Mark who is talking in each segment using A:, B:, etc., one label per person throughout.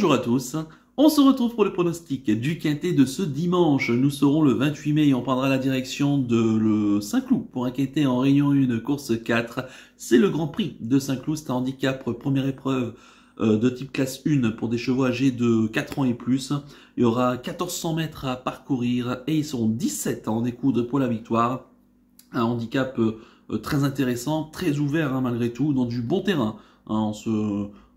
A: Bonjour à tous. On se retrouve pour le pronostic du quintet de ce dimanche. Nous serons le 28 mai et on prendra la direction de Saint-Cloud pour un quintet en Réunion 1, course 4. C'est le Grand Prix de Saint-Cloud, c'est un handicap, première épreuve euh, de type classe 1 pour des chevaux âgés de 4 ans et plus. Il y aura 1400 mètres à parcourir et ils seront 17 en découdre pour la victoire. Un handicap euh, très intéressant, très ouvert hein, malgré tout, dans du bon terrain. Hein,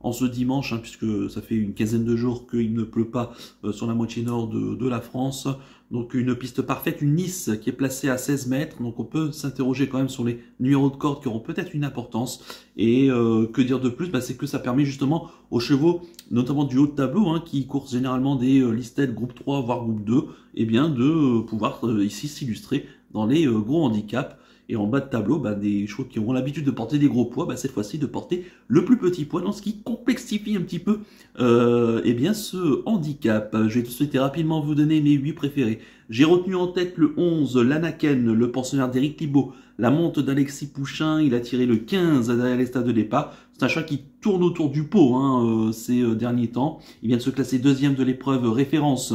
A: en ce dimanche, hein, puisque ça fait une quinzaine de jours qu'il ne pleut pas euh, sur la moitié nord de, la France. Donc une piste parfaite, une Nice qui est placée à 16 mètres. Donc on peut s'interroger quand même sur les numéros de corde qui auront peut-être une importance. Et euh, que dire de plus bah, C'est que ça permet justement aux chevaux, notamment du haut de tableau, hein, qui courent généralement des euh, groupe 3, voire groupe 2, eh bien de euh, pouvoir ici s'illustrer dans les gros handicaps. Et en bas de tableau, ben, des chevaux qui auront l'habitude de porter des gros poids, ben, cette fois-ci de porter le plus petit poids, dans ce qui complexifie un petit peu euh, eh bien, ce handicap. Je vais tout de suite rapidement vous donner mes 8 préférés. J'ai retenu en tête le 11, l'Anaken, le pensionnaire d'Éric Thibault, la monte d'Alexis Pouchin, il a tiré le 15 à l'état de départ. C'est un chat qui tourne autour du pot hein, euh, ces euh, derniers temps. Il vient de se classer deuxième de l'épreuve référence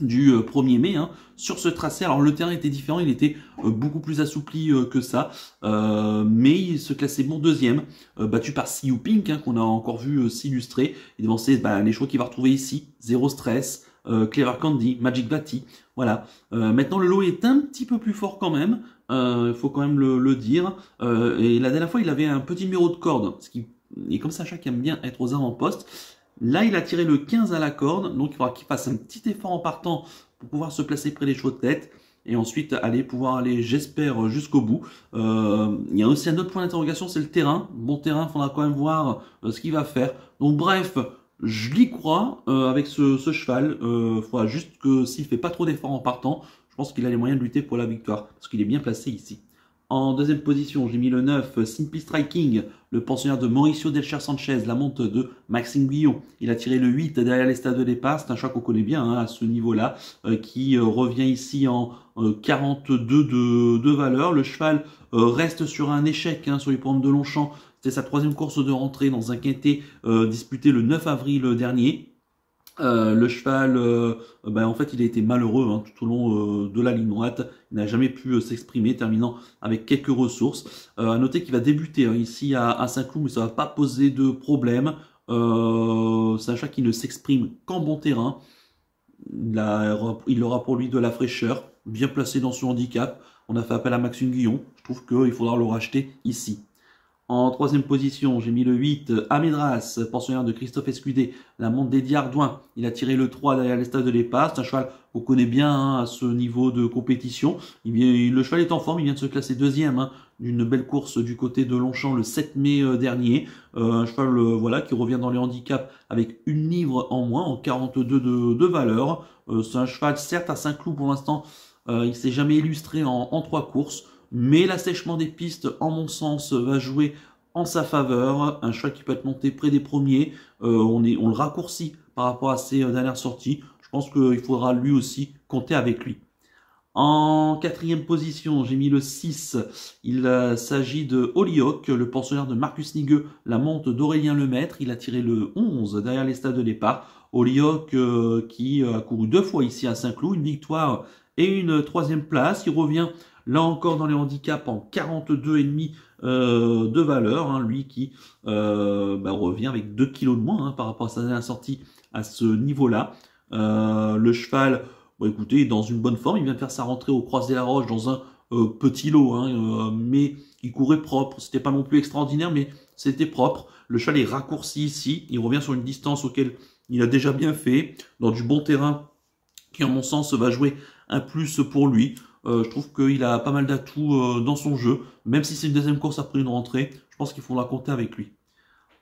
A: du 1er euh, mai hein, sur ce tracé. Alors le terrain était différent, il était euh, beaucoup plus assoupli euh, que ça, mais il se classait bon deuxième, battu par Siu Pink hein, qu'on a encore vu s'illustrer. et devançait bah, les choix qu'il va retrouver ici, Zéro Stress, Clever Candy, Magic Batty, voilà. maintenant le lot est un petit peu plus fort quand même, il faut quand même le, dire. et la dernière fois il avait un petit numéro de corde, ce qui et comme ça qui aime bien être aux avant-postes, Là, il a tiré le 15 à la corde, donc il faudra qu'il fasse un petit effort en partant pour pouvoir se placer près des chevaux de tête et ensuite aller pouvoir aller, j'espère, jusqu'au bout. Euh, il y a aussi un autre point d'interrogation, c'est le terrain. Bon terrain, il faudra quand même voir euh, ce qu'il va faire. Donc bref, je l'y crois euh, avec ce, cheval. Il faudra juste que s'il fait pas trop d'efforts en partant, je pense qu'il a les moyens de lutter pour la victoire, parce qu'il est bien placé ici. En deuxième position, j'ai mis le 9, euh, Simply Striking, le pensionnaire de Mauricio Delcher Sanchez, la monte de Maxime Guillon. Il a tiré le 8 derrière les stades de départ. C'est un choix qu'on connaît bien hein, à ce niveau-là, euh, qui euh, revient ici en 42 de, valeur. Le cheval reste sur un échec hein, sur les pentes de Longchamp. C'était sa troisième course de rentrée dans un quintet disputé le 9 avril dernier. Euh, le cheval, euh, ben, en fait, il a été malheureux hein, tout au long euh, de la ligne droite. Il n'a jamais pu s'exprimer, terminant avec quelques ressources. à noter qu'il va débuter hein, ici à, Saint-Cloud, mais ça va pas poser de problème. sachant qu'il ne s'exprime qu'en bon terrain. Il, il, aura pour lui de la fraîcheur, bien placé dans son handicap. On a fait appel à Maxime Guillon. Je trouve qu'il faudra le racheter ici. En troisième position, j'ai mis le 8, euh, Amédras, pensionnaire de Christophe Escudé, la monte d'Eddie Ardouin. Il a tiré le 3 derrière l'estade de l'Epa. C'est un cheval qu'on connaît bien hein, à ce niveau de compétition. Il le cheval est en forme, il vient de se classer deuxième hein, d'une belle course du côté de Longchamp le 7 mai euh, dernier. Euh, un cheval voilà, qui revient dans les handicaps avec une livre en moins, en 42 de, de valeur. C'est un cheval certes à Saint-Cloud pour l'instant, il s'est jamais illustré en, en trois courses mais l'assèchement des pistes, en mon sens, va jouer en sa faveur. Un choix qui peut être monté près des premiers, euh, on, le raccourcit par rapport à ses euh, dernières sorties. Je pense qu'il faudra lui aussi compter avec lui. En quatrième position, j'ai mis le 6. Il euh, s'agit de Holyoke, le pensionnaire de Marcus Nigueux, la monte d'Aurélien Lemaître. Il a tiré le 11 derrière les stades de départ. Holyoke qui a couru deux fois ici à Saint-Cloud, une victoire et une troisième place. Il revient Là encore dans les handicaps en 42,5 euh, de valeur, hein, lui qui euh, bah, revient avec 2 kg de moins hein, par rapport à sa sortie à ce niveau-là. Euh, le cheval, écoutez, est dans une bonne forme, il vient de faire sa rentrée au de la Roche dans un petit lot, hein, mais il courait propre, c'était pas non plus extraordinaire, mais c'était propre. Le cheval est raccourci ici, il revient sur une distance auquel il a déjà bien fait, dans du bon terrain qui, en mon sens, va jouer un plus pour lui. Euh, je trouve qu'il a pas mal d'atouts euh, dans son jeu. Même si c'est une deuxième course après une rentrée, je pense qu'il faudra compter avec lui.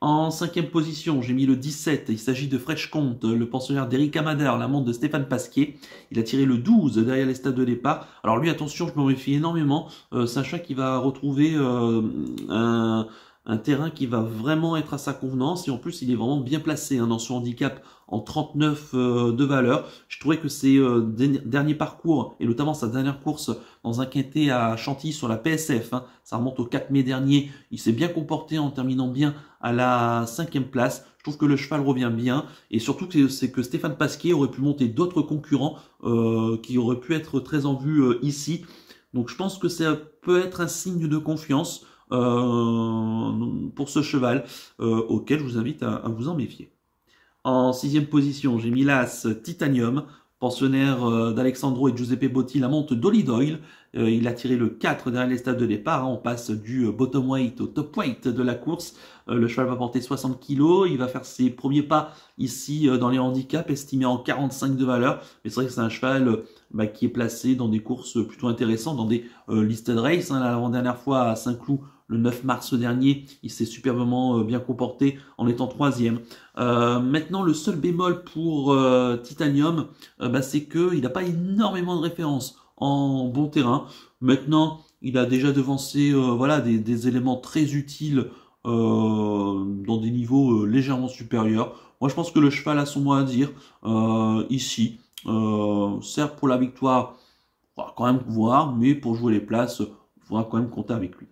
A: En cinquième position, j'ai mis le 17. Il s'agit de Fresh Comte, le pensionnaire d'Eric Amadar, l'amant de Stéphane Pasquier. Il a tiré le 12 derrière les stades de départ. Alors lui, attention, je m'en méfie énormément. Euh, Sacha qui va retrouver un un terrain qui va vraiment être à sa convenance et en plus il est vraiment bien placé hein, dans son handicap en 39 euh, de valeur. Je trouvais que ses euh, derniers parcours et notamment sa dernière course dans un quintet à Chantilly sur la PSF, hein, ça remonte au 4 mai dernier, il s'est bien comporté en terminant bien à la cinquième place. Je trouve que le cheval revient bien et surtout c'est que Stéphane Pasquier aurait pu monter d'autres concurrents euh, qui auraient pu être très en vue ici. Donc je pense que ça peut être un signe de confiance. Euh, pour ce cheval, euh, auquel je vous invite à, vous en méfier. En sixième position, j'ai mis Titanium, pensionnaire euh, d'Alexandro et Giuseppe Botti, la monte d'Olly Doyle. il a tiré le 4 derrière les stades de départ. Hein. On passe du bottom weight au top weight de la course. le cheval va porter 60 kg. Il va faire ses premiers pas ici dans les handicaps, estimé en 45 de valeur. Mais c'est vrai que c'est un cheval bah, qui est placé dans des courses plutôt intéressantes, dans des listed races. Hein. la dernière fois à Saint-Cloud, le 9 mars dernier. Il s'est superbement euh, bien comporté en étant troisième. Euh, maintenant, le seul bémol pour euh, Titanium, euh, bah, c'est qu'il n'a pas énormément de références en bon terrain. Maintenant, il a déjà devancé voilà, des, éléments très utiles dans des niveaux légèrement supérieurs. Moi, je pense que le cheval a son mot à dire ici. certes, pour la victoire, on va quand même pouvoir, mais pour jouer les places, il faudra quand même compter avec lui.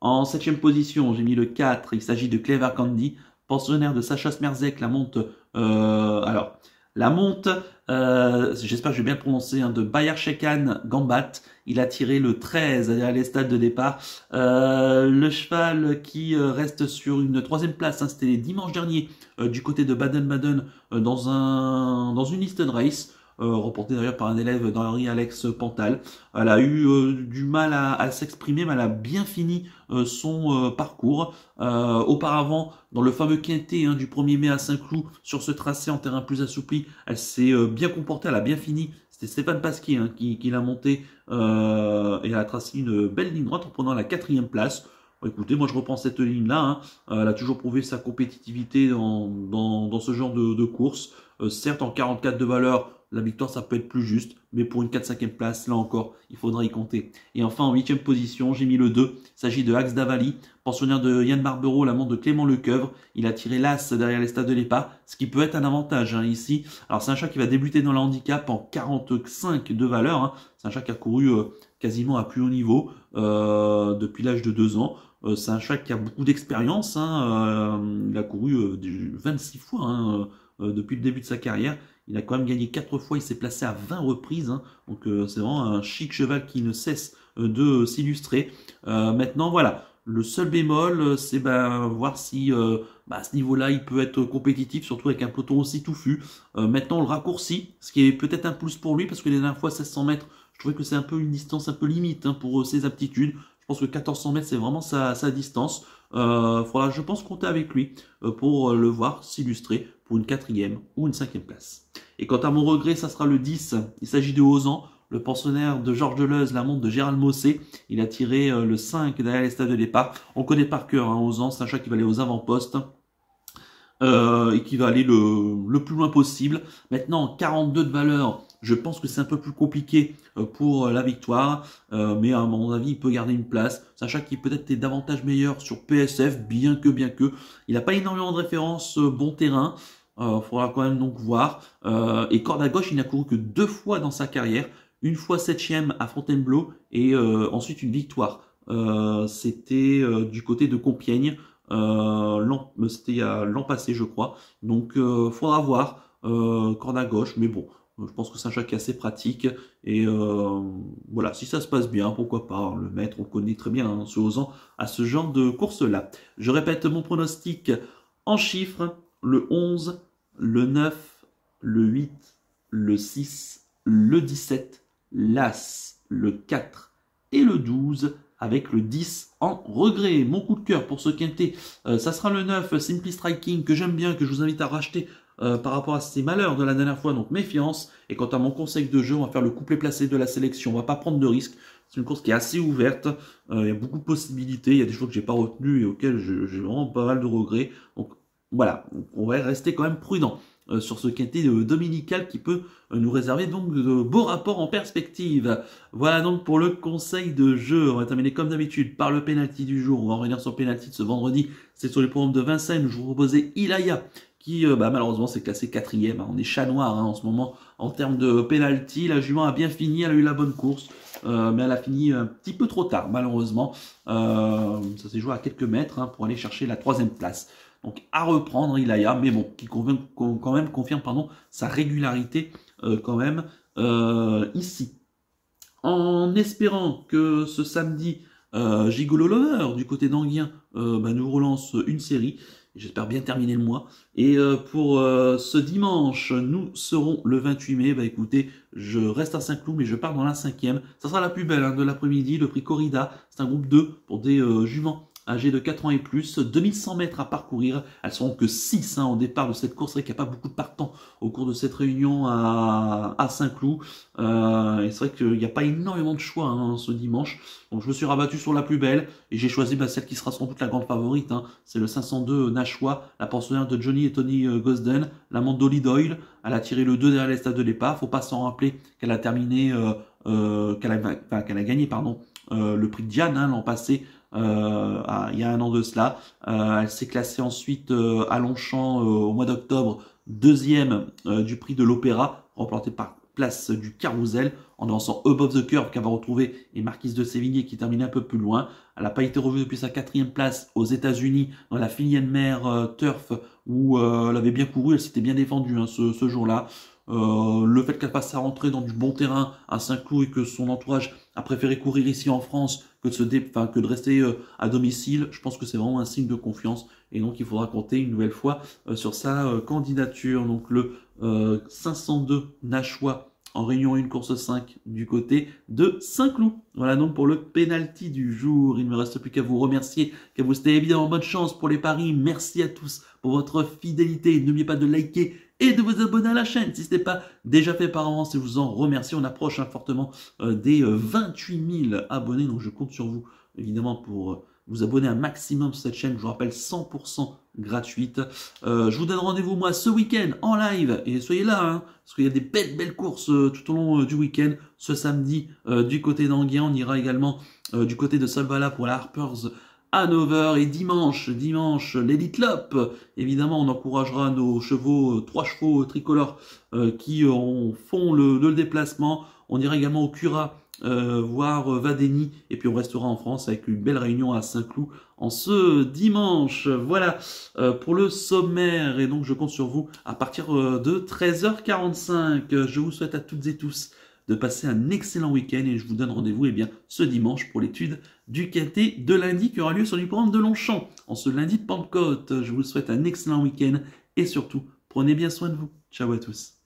A: En septième position, j'ai mis le 4, il s'agit de Clever Candy, pensionnaire de Sacha Smerzek, la monte, euh, alors, la monte, euh, j'espère que je bien prononcer, hein, de Bayer Shekan Gambat. Il a tiré le 13 à l'estade de départ. Euh, le cheval qui reste sur une troisième place, installé hein, dimanche dernier du côté de Baden-Baden dans, dans une Eastern Race. Euh, reportée d'ailleurs par un élève d'Henri Alex Pantal. Elle a eu euh, du mal à, s'exprimer, mais elle a bien fini euh, son parcours. auparavant, dans le fameux quintet hein, du 1er mai à Saint-Cloud, sur ce tracé en terrain plus assoupli, elle s'est bien comportée, elle a bien fini c'était Stéphane Pasquier hein, qui, l'a monté euh, et a tracé une belle ligne droite en prenant la quatrième place. écoutez, moi je reprends cette ligne-là. Hein. elle a toujours prouvé sa compétitivité dans, dans, ce genre de, de course. certes, en 44 de valeur, la victoire, ça peut être plus juste, mais pour une 4-5e place, là encore, il faudra y compter. Et enfin, en 8e position, j'ai mis le 2. Il s'agit de Axe Davali, pensionnaire de Yann Barbero, l'amant de Clément Lecoeuvre. Il a tiré l'as derrière les stades de l'EPA, ce qui peut être un avantage hein, ici. Alors, c'est un chat qui va débuter dans le handicap en 45 de valeur. Hein. C'est un chat qui a couru euh, quasiment à plus haut niveau euh, depuis l'âge de 2 ans. Euh, c'est un chat qui a beaucoup d'expérience. Hein, il a couru 26 fois depuis le début de sa carrière. Il a quand même gagné 4 fois, il s'est placé à 20 reprises. Hein. Donc euh, c'est vraiment un chic cheval qui ne cesse euh, de s'illustrer. Euh, maintenant, voilà. Le seul bémol, c'est bah, voir si bah, à ce niveau-là, il peut être compétitif, surtout avec un peloton aussi touffu. maintenant, le raccourci, ce qui est peut-être un plus pour lui, parce que les dernières fois, 1600 mètres, je trouvais que c'est un peu une distance un peu limite hein, pour ses aptitudes pense que 1400 mètres, c'est vraiment sa, distance. Euh, faudra, je pense, compter avec lui euh, pour euh, le voir s'illustrer pour une quatrième ou une cinquième place. Et quant à mon regret, ça sera le 10. Il s'agit de Ozan, le pensionnaire de Georges Deleuze, la montre de Gérald Mossé. Il a tiré euh, le 5 derrière les stades de départ. On connaît par cœur hein, Ozan, c'est un chat qui va aller aux avant-postes. et qui va aller le, le plus loin possible. Maintenant, 42 de valeur, je pense que c'est un peu plus compliqué euh, pour euh, la victoire, euh, mais à mon avis, il peut garder une place. Sacha qui peut-être est davantage meilleur sur PSF, bien que, bien que. Il n'a pas énormément de références bon terrain. Il faudra quand même donc voir. et corde à gauche, il n'a couru que deux fois dans sa carrière. Une fois septième à Fontainebleau et ensuite une victoire. C'était du côté de Compiègne. c'était l'an passé je crois donc il faudra voir corde à gauche mais bon euh, je pense que c'est un chat est assez pratique. Et euh, voilà, si ça se passe bien, pourquoi pas hein, le maître On connaît très bien en hein, se osant à ce genre de course-là. Je répète mon pronostic en chiffres. Le 11, le 9, le 8, le 6, le 17, l'As, le 4 et le 12 avec le 10 en regret. Mon coup de cœur pour ce quintet, euh, ça sera le 9 Simply Striking que j'aime bien, que je vous invite à racheter euh, par rapport à ces malheurs de la dernière fois, donc méfiance. Et quant à mon conseil de jeu, on va faire le couplet placé de la sélection. On va pas prendre de risques. C'est une course qui est assez ouverte. Euh, il y a beaucoup de possibilités. Il y a des choses que j'ai pas retenues et auxquelles j'ai vraiment pas mal de regrets. Donc voilà, on va rester quand même prudent euh, sur ce qu'était dominical qui peut nous réserver donc de beaux rapports en perspective. Voilà donc pour le conseil de jeu. On va terminer comme d'habitude par le penalty du jour. On va revenir sur le penalty de ce vendredi. C'est sur les programmes de Vincennes. Je vous proposais Ilaya qui euh, bah, malheureusement s'est classé quatrième. Hein. On est chat noir hein, en ce moment en termes de penalty. La Jument a bien fini, elle a eu la bonne course, euh, mais elle a fini un petit peu trop tard malheureusement. Euh, ça s'est joué à quelques mètres hein, pour aller chercher la troisième place. Donc à reprendre Ilaya, mais bon, qui convient, quand même confirme pendant sa régularité quand même ici. En espérant que ce samedi, Gigolo Lover du côté d'Anguien bah, nous relance une série, J'espère bien terminer le mois. Et euh, pour euh, ce dimanche, nous serons le 28 mai. Bah écoutez, je reste à Saint-Cloud, mais je pars dans la cinquième. Ça sera la plus belle hein, de l'après-midi, le prix Corrida. C'est un groupe 2 pour des euh, juments âgées de 4 ans et plus, 2100 mètres à parcourir. Elles seront que 6 hein, au départ de cette course. C'est vrai qu'il n'y a pas beaucoup de partants au cours de cette réunion à, Saint-Cloud. Euh, et c'est vrai qu'il n'y a pas énormément de choix hein, ce dimanche. Donc je me suis rabattu sur la plus belle et j'ai choisi bah, celle qui sera sans doute la grande favorite. Hein. C'est le 502 Nashua, la pensionnaire de Johnny et Tony euh, Gosden, la Mandoli Doyle. Elle a tiré le 2 derrière les stades de départ. Faut pas s'en rappeler qu'elle a terminé, euh, qu'elle a, gagné pardon, le prix de Diane l'an passé euh, ah, il y a un an de cela. Euh, elle s'est classée ensuite euh, à Longchamp au mois d'octobre, deuxième du prix de l'Opéra, remporté par place du Carousel en dansant Above the Curve qu'elle va retrouver et Marquise de Sévigné qui termine un peu plus loin. Elle n'a pas été revue depuis sa quatrième place aux États-Unis dans la filière mère Turf où elle avait bien couru, elle s'était bien défendue hein, ce, ce jour-là. Euh, le fait qu'elle passe à rentrer dans du bon terrain à Saint-Cloud et que son entourage a préféré courir ici en France que de, se dé... que de rester euh, à domicile, je pense que c'est vraiment un signe de confiance. Et donc il faudra compter une nouvelle fois euh, sur sa candidature. Donc le 502 Nashua en réunion une course 5 du côté de Saint-Cloud. Voilà donc pour le pénalty du jour. Il ne me reste plus qu'à vous remercier, qu'à vous souhaiter évidemment bonne chance pour les paris. Merci à tous pour votre fidélité. N'oubliez pas de liker et de vous abonner à la chaîne si ce n'est pas déjà fait par avance. Et vous en remercier On approche hein, fortement euh, des 28 euh, 000 abonnés. Donc je compte sur vous évidemment pour euh, vous abonner un maximum sur cette chaîne, je vous rappelle 100% gratuite. Euh, je vous donne rendez-vous moi ce week-end en live et soyez là, hein, parce qu'il y a des belles belles courses euh, tout au long euh, du week-end. Ce samedi du côté d'Anguien, on ira également du côté de Salvala pour la Harper's Hanover et dimanche, dimanche l'Elite Lop. Évidemment, on encouragera nos chevaux, trois chevaux tricolores qui font le, le déplacement. On ira également au Cura euh, voir Vadeni, et puis on restera en France avec une belle réunion à Saint-Cloud en ce dimanche. Voilà euh, pour le sommaire, et donc je compte sur vous à partir euh, de 13h45. Je vous souhaite à toutes et tous de passer un excellent week-end et je vous donne rendez-vous eh bien ce dimanche pour l'étude du quintet de lundi qui aura lieu sur programme de Longchamp en ce lundi de Pentecôte. Je vous souhaite un excellent week-end et surtout prenez bien soin de vous. Ciao à tous.